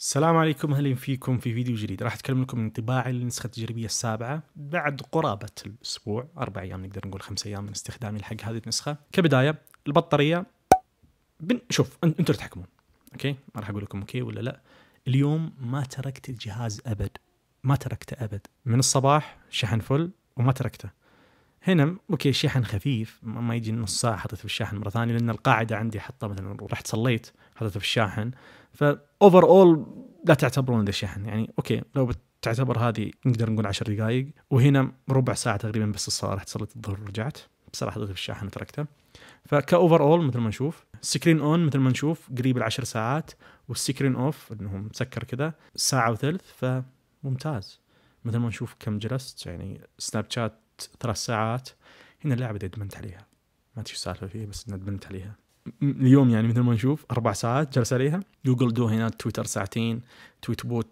السلام عليكم اهلا فيكم في فيديو جديد راح اتكلم لكم عن انطباعي للنسخه التجريبيه السابعه بعد قرابه الاسبوع اربع ايام نقدر نقول خمس ايام من استخدامي لحق هذه النسخه كبدايه البطاريه بن... شوف انتم اللي تحكمون اوكي ما راح اقول لكم اوكي ولا لا اليوم ما تركت الجهاز ابد ما تركته ابد من الصباح شحن فل وما تركته هنا اوكي شحن خفيف ما يجي نص ساعه حطيته في الشاحن مره ثانيه لان القاعده عندي حطه مثلا رحت صليت حطيته في الشاحن فاوفر اول لا تعتبرون ذا شحن يعني اوكي لو بتعتبر هذه نقدر نقول 10 دقائق وهنا ربع ساعه تقريبا بس الصلاه رحت صليت الظهر ورجعت بصراحه حطيته في الشاحن وتركته فكاوفر اول مثل ما نشوف سكرين اون مثل ما نشوف قريب العشر ساعات والسكرين اوف انه مسكر كذا ساعه وثلث فممتاز مثل ما نشوف كم جلست يعني سناب شات ثلاث ساعات هنا اللعبه ندمنت عليها ما ادري السالفه فيه بس ندمنت عليها اليوم يعني مثل ما نشوف اربع ساعات جلس عليها جوجل دو هنا تويتر ساعتين تويت بوت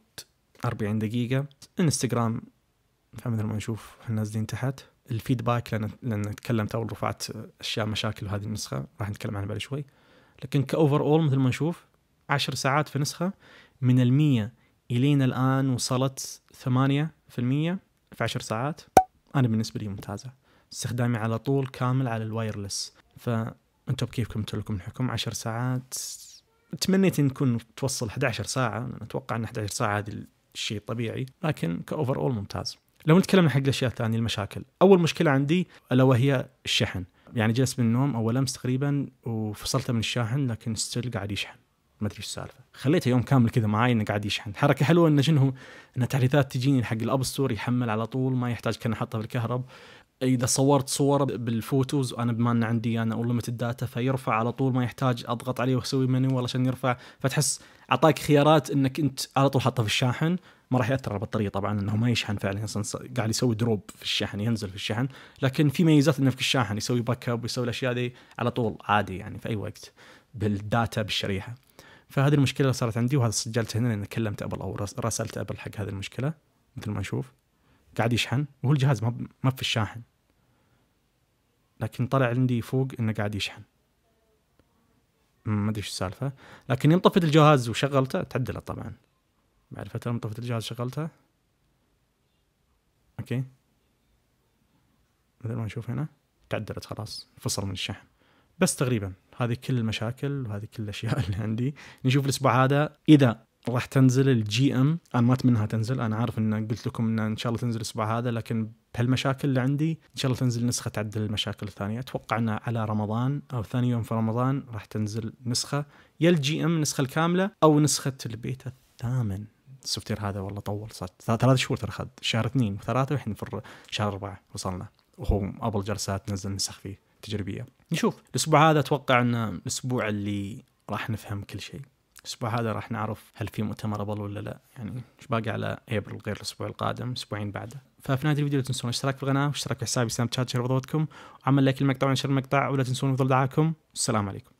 40 دقيقة انستغرام فمثل ما نشوف نازلين تحت الفيدباك لان لان تكلمت اول رفعت اشياء مشاكل هذه النسخة راح نتكلم عنها بعد شوي لكن كاوفر اول مثل ما نشوف 10 ساعات في نسخة من ال 100 الين الان وصلت 8% في 10 ساعات انا بالنسبه لي ممتازه استخدامي على طول كامل على الوايرلس فانتم بكيفكم لكم الحكم 10 ساعات تمنيت ان تكون توصل 11 ساعه انا اتوقع ان 11 ساعه هذا الشيء طبيعي لكن كاوفر اول ممتاز لو نتكلم حق الاشياء الثانيه المشاكل اول مشكله عندي الا وهي الشحن يعني جلست من النوم اول امس تقريبا وفصلته من الشاحن لكن ستيل قاعد يشحن ما ادري ايش السالفه خليته يوم كامل كذا معاي انه قاعد يشحن حركه حلوه انه شنو انه تحديثات تجيني حق الاب ستور يحمل على طول ما يحتاج كان احطها بالكهرب اذا صورت صوره بالفوتوز وانا بما ان عندي انا اونليمتد داتا فيرفع على طول ما يحتاج اضغط عليه واسوي منيو عشان يرفع فتحس اعطاك خيارات انك انت على طول حاطه في الشاحن ما راح ياثر على البطاريه طبعا انه ما يشحن فعلا اصلا قاعد يسوي دروب في الشحن ينزل في الشحن لكن في ميزات انه في الشاحن يسوي باك اب ويسوي الاشياء دي على طول عادي يعني في اي وقت بالداتا بالشريحه فهذه المشكله اللي صارت عندي وهذا سجلت هنا لان كلمت ابل او راسلت ابل حق هذه المشكله مثل ما نشوف قاعد يشحن وهو الجهاز ما ما في الشاحن لكن طلع عندي فوق انه قاعد يشحن ما ادري ايش السالفه لكن يوم طفت الجهاز وشغلته تعدلت طبعا بعد فتره يوم طفت الجهاز شغلته اوكي مثل ما نشوف هنا تعدلت خلاص فصل من الشحن بس تقريبا هذه كل المشاكل وهذه كل الاشياء اللي عندي نشوف الاسبوع هذا اذا راح تنزل الجي ام انا ما اتمنى تنزل انا عارف ان قلت لكم ان ان شاء الله تنزل الاسبوع هذا لكن بهالمشاكل اللي عندي ان شاء الله تنزل نسخه تعدل المشاكل الثانيه اتوقع انها على رمضان او ثاني يوم في رمضان راح تنزل نسخه يا الجي ام النسخه الكامله او نسخه البيت الثامن السوفتير هذا والله طول صار ثلاث شهور ترى اخذ شهر اثنين وثلاثه والحين في شهر اربعه وصلنا وهو ابل جلسات نزل نسخ فيه تجريبيه نشوف الاسبوع هذا اتوقع انه الاسبوع اللي راح نفهم كل شيء الاسبوع هذا راح نعرف هل في مؤتمر ابل ولا لا يعني ايش باقي على ابريل غير الاسبوع القادم اسبوعين بعده ففي نهايه الفيديو لا تنسون الاشتراك في القناه واشتراك في حسابي سناب شات شير بضوتكم وعمل لايك المقطع ونشر المقطع ولا تنسون فضل دعاكم السلام عليكم